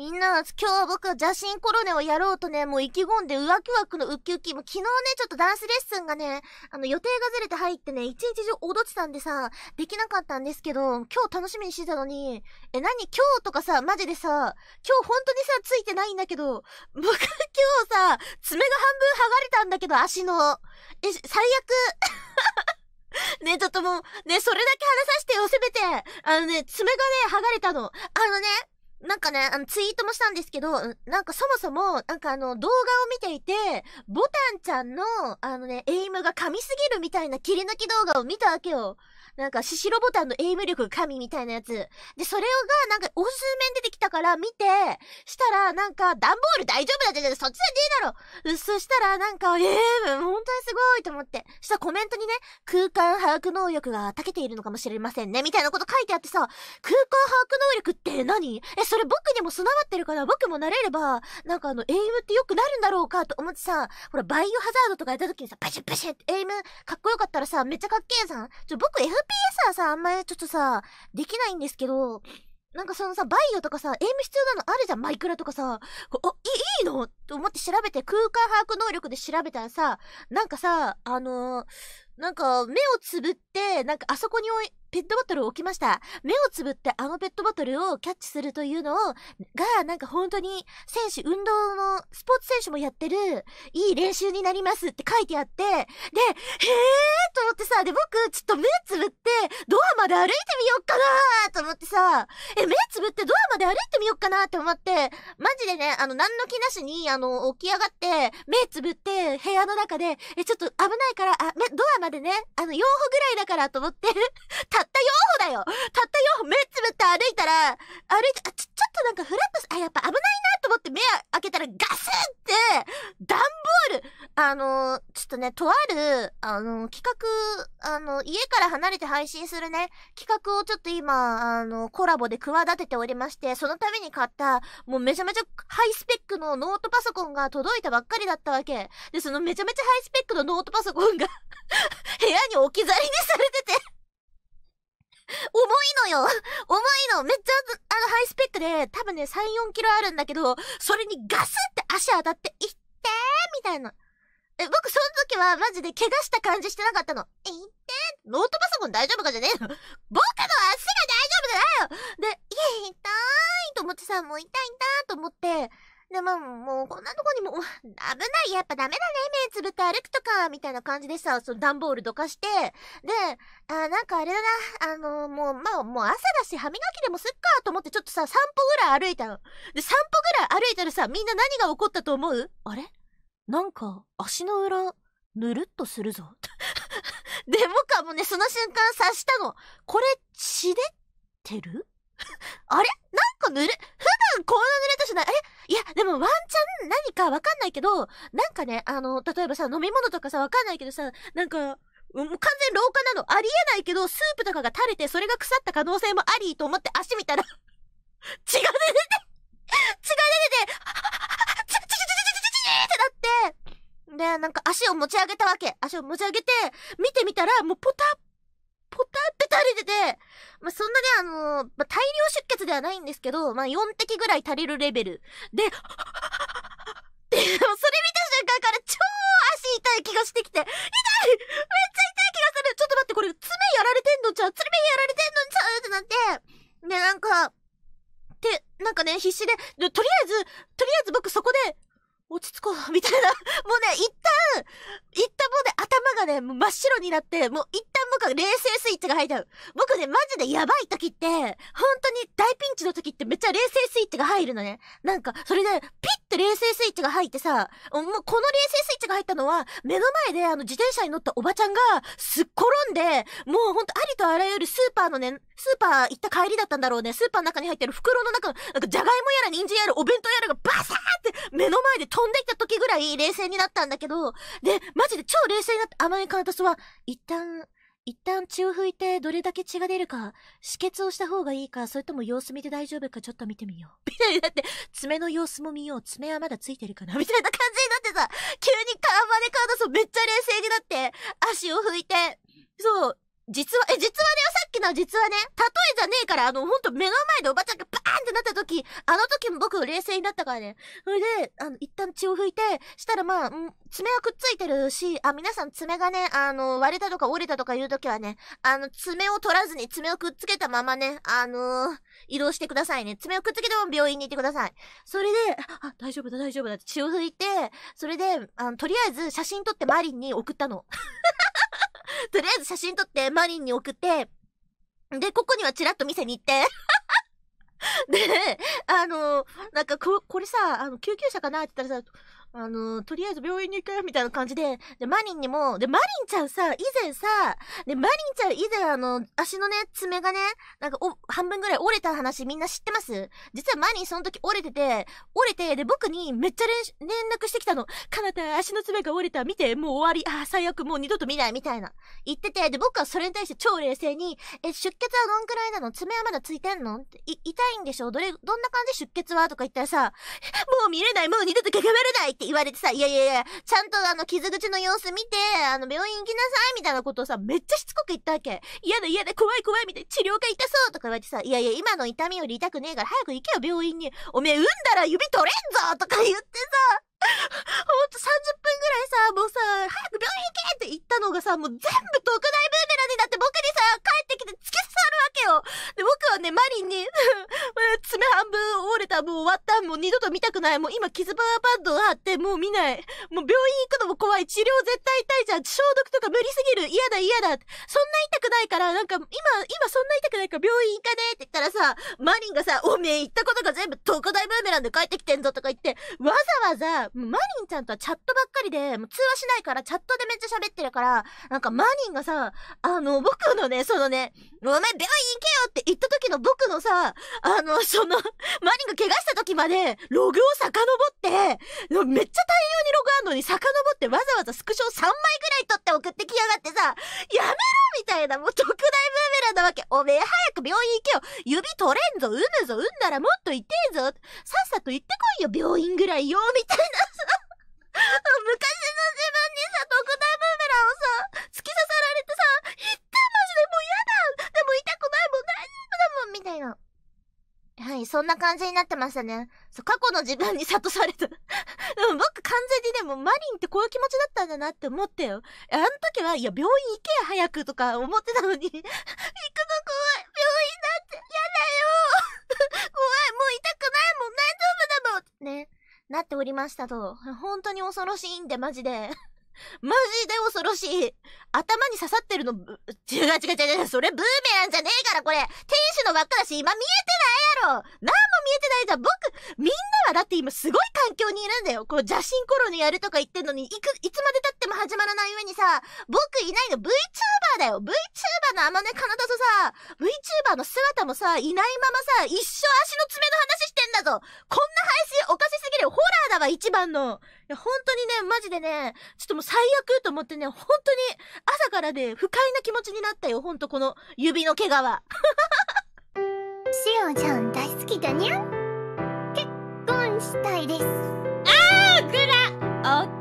みんな、今日は僕は邪神コロネをやろうとね、もう意気込んで、うわくわくのウキウキ、もう昨日ね、ちょっとダンスレッスンがね、あの、予定がずれて入ってね、一日中踊ってたんでさ、できなかったんですけど、今日楽しみにしてたのに、え、何今日とかさ、マジでさ、今日本当にさ、ついてないんだけど、僕今日さ、爪が半分剥がれたんだけど、足の。え、最悪 ね、ちょっともう、ね、それだけ話させてよ、せめて。あのね、爪がね、剥がれたの。あのね、なんかね、あの、ツイートもしたんですけど、なんかそもそも、なんかあの、動画を見ていて、ボタンちゃんの、あのね、エイムが噛みすぎるみたいな切り抜き動画を見たわけよ。なんか、シシロボタンのエイム力神みたいなやつ。で、それが、なんか、おすすめ出てきたから見て、したら、なんか、段ボール大丈夫だって、そっちでいいだろそしたら、なんか、えイム、本当にすごいと思って。したらコメントにね、空間把握能力が長けているのかもしれませんね、みたいなこと書いてあってさ、空間把握能力って何え、それ僕にも備わってるから、僕もなれれば、なんかあの、エイムって良くなるんだろうかと思ってさ、ほら、バイオハザードとかやった時にさ、パシッパシッってエイムかっこよかったらさ、めっちゃかっけえさん。ちょ、僕 FPS はさ、あんまりちょっとさ、できないんですけど、なんかそのさ、バイオとかさ、エイム必要なのあるじゃん、マイクラとかさ。あ、い、いいのと思って調べて、空間把握能力で調べたらさ、なんかさ、あのー、なんか目をつぶって、なんかあそこに置い、ペットボトルを置きました。目をつぶってあのペットボトルをキャッチするというのを、が、なんか本当に、選手、運動の、スポーツ選手もやってる、いい練習になりますって書いてあって、で、へえーとさ、で、僕、ちょっと目つぶって、ドアまで歩いてみよっかなと思ってさ、え、目つぶってドアまで歩いてみよっかなって思って、マジでね、あの、何の気なしに、あの、起き上がって、目つぶって、部屋の中で、え、ちょっと危ないから、あ、め、ドアまでね、あの、4歩ぐらいだからと思って、たった4歩だよたった4歩、目つぶって歩いたら、歩いて、あ、ちょ、ちょっとなんかフラットあ、やっぱ危ないなと思って目、あの、ちょっとね、とある、あの、企画、あの、家から離れて配信するね、企画をちょっと今、あの、コラボで企てておりまして、そのために買った、もうめちゃめちゃハイスペックのノートパソコンが届いたばっかりだったわけ。で、そのめちゃめちゃハイスペックのノートパソコンが 部屋に置き去りにされてて重いのよ重いのめっちゃ、あの、ハイスペックで、多分ね、3、4キロあるんだけど、それにガスって足当たって、いってーみたいな。え、僕その時はマジで怪我した感じしてなかったの。えいって、ノートパソコン大丈夫かじゃねえの。僕の足が大丈夫じゃないよで、いや、痛いと思ってさ、もう痛いんだと思って、で、まあ、もうこんなとこにも、危ない、やっぱダメだね、目つぶって歩くとか、みたいな感じでさ、その段ボールどかして、で、あ、なんかあれだな、あのー、もう、まあ、もう朝だし歯磨きでもすっかと思ってちょっとさ、散歩ぐらい歩いたの。で、散歩ぐらい歩いたらさ、みんな何が起こったと思うあれなんか足の裏ぬるっとするぞ。でもかもね、その瞬間察したの。これ、血でってる あれなんかぬれ、普段こんな濡れたしない。えいや、でもワンチャン何かわかんないけど、なんかね、あの、例えばさ、飲み物とかさ、わかんないけどさ、なんか、完全老化なの。ありえないけど、スープとかが垂れて、それが腐った可能性もありと思って足見たら血が出てて血が出てて、なんか足を持ち上げたわけ。足を持ち上げて、見てみたら、もうポタッ、ポタッて垂れてて、まあ、そんなね、あのー、まあ、大量出血ではないんですけど、まあ、4滴ぐらい垂れるレベル。で、で、それ見た瞬間から超足痛い気がしてきて、痛いめっちゃ痛い気がするちょっと待って、これ、爪やられてんのちゃう爪やられてんのちゃうってなって、で、なんか、って、なんかね、必死で、で、真っ白になって、もう一僕は冷静スイッチが入っちゃう。僕ね、マジでやばい時って、本当に大ピンチの時ってめっちゃ冷静スイッチが入るのね。なんか、それで、ピッて冷静スイッチが入ってさ、もうこの冷静スイッチが入ったのは、目の前であの自転車に乗ったおばちゃんが、すっ転んで、もうほんとありとあらゆるスーパーのね、スーパー行った帰りだったんだろうね。スーパーの中に入ってる袋の中なんかじゃがいもやら人参やらお弁当やらがバサーって目の前で飛んできた時ぐらい冷静になったんだけど、で、マジで超冷静になって、甘いカンタスは、一旦、一旦血を拭いてどれだけ血が出るか、止血をした方がいいか、それとも様子見て大丈夫かちょっと見てみよう。みたいな、だって、爪の様子も見よう。爪はまだついてるかなみたいな感じになってさ、急にカーバネカードソめっちゃ冷静になって、足を拭いて、そう、実は、え、実はね、さな実はね、例えじゃねえから、あの、ほんと目の前でおばちゃんがバーンってなった時、あの時も僕冷静になったからね。それで、あの、一旦血を拭いて、したらまあ、ん爪はくっついてるし、あ、皆さん爪がね、あの、割れたとか折れたとかいう時はね、あの、爪を取らずに爪をくっつけたままね、あのー、移動してくださいね。爪をくっつけても病院に行ってください。それで、あ、大丈夫だ、大丈夫だって血を拭いて、それで、あの、とりあえず写真撮ってマリンに送ったの。とりあえず写真撮ってマリンに送って、で、ここにはチラッと店に行って、で、あの、なんかこ、これさ、あの、救急車かなって言ったらさ、あの、とりあえず病院に行よ、みたいな感じで、で、マリンにも、で、マリンちゃんさ、以前さ、で、マリンちゃん以前あの、足のね、爪がね、なんかお、半分ぐらい折れた話みんな知ってます実はマリンその時折れてて、折れて、で、僕にめっちゃ連連絡してきたの。かなた、足の爪が折れた、見て、もう終わり、あ、最悪、もう二度と見ない、みたいな。言ってて、で、僕はそれに対して超冷静に、え、出血はどんくらいなの爪はまだついてんのい、痛いんでしょどれ、どんな感じ出血はとか言ったらさ、もう見れない、もう二度とがまれないって言われてさ、いやいやいや、ちゃんとあの、傷口の様子見て、あの、病院行きなさいみたいなことをさ、めっちゃしつこく言ったわけ。嫌だ嫌だ、怖い怖いみたいな、治療が痛そうとか言われてさ、いやいや、今の痛みより痛くねえから早く行けよ、病院に。おめえ、産んだら指取れんぞとか言ってさ、ほんと30分ぐらいさ、もうさ、早く病院行けって言ったのがさ、もう全部特大ブーメランになって僕にさ、帰ってきて突き刺さるわけよ。で、僕はね、マリンに 爪半分折れた、もう終わった、もう二度と見たくない、もう今傷パワーパッドがあって、もう見ない。もう病院行くのも怖い、治療絶対痛いじゃん、消毒とか無理すぎる、嫌だ嫌だ、そんな痛くないから、なんか今、今そんな痛くないから病院行かねえって言ったらさ、マリンがさ、おめえ行ったことが全部特大ブーメランで帰ってきてんぞとか言って、わざわざ、ママニンちゃんとはチャットばっかりで、もう通話しないからチャットでめっちゃ喋ってるから、なんかマニンがさ、あの、僕のね、そのね、お前病院行けよって言った時の僕のさ、あの、その、マニンが怪我した時まで、ログを遡って、めっちゃ大量にログあんのに遡ってわざわざスクショ3枚ぐらい取って送ってきやがってさ、やめろみたいな、もう特大ブーけ。おめえ早く病院行けよ。指取れんぞ、産むぞ、産んならもっとってえぞ。さっさと行ってこいよ、病院ぐらいよ、みたいなさ。昔の自分にさ、特大ブーメランをさ、突き刺さられてさ、痛ってマジでもう嫌だでも痛くないもん、大丈夫だもん、みたいな。はい、そんな感じになってましたね。そう、過去の自分に諭された。で も僕完全にね、もうマリンってこういう気持ちだったんだなって思ったよ。あの時は、いや、病院行け早くとか思ってたのに、行くの怖い。病院なんて、嫌だよ 怖い、もう痛くないもん、大丈夫だもんね、なっておりましたと。本当に恐ろしいんで、マジで。マジで恐ろしい。頭に刺さってるの、違う違う違う違う、それブーメランじゃねえから、これ。天使の輪っかだし、今見えてないやろ。何も見えてないじゃん。僕、みんなはだって今すごい環境にいるんだよ。こう、邪神コロニやるとか言ってんのに、いく、いつまで経っても始まらない上にさ、僕いないの VTuber だよ。VTuber ーのあまねかなだとさ、VTuber の姿もさ、いないままさ、一生足の爪の話してんだぞこんな配信おかしすぎるホラーだわ、一番のいや、本当にね、マジでね、ちょっともう最悪と思ってね、本当に朝からね、不快な気持ちになったよ、ほんとこの指の我は。シオちゃん大好きだにゃん結婚したいです。あーくら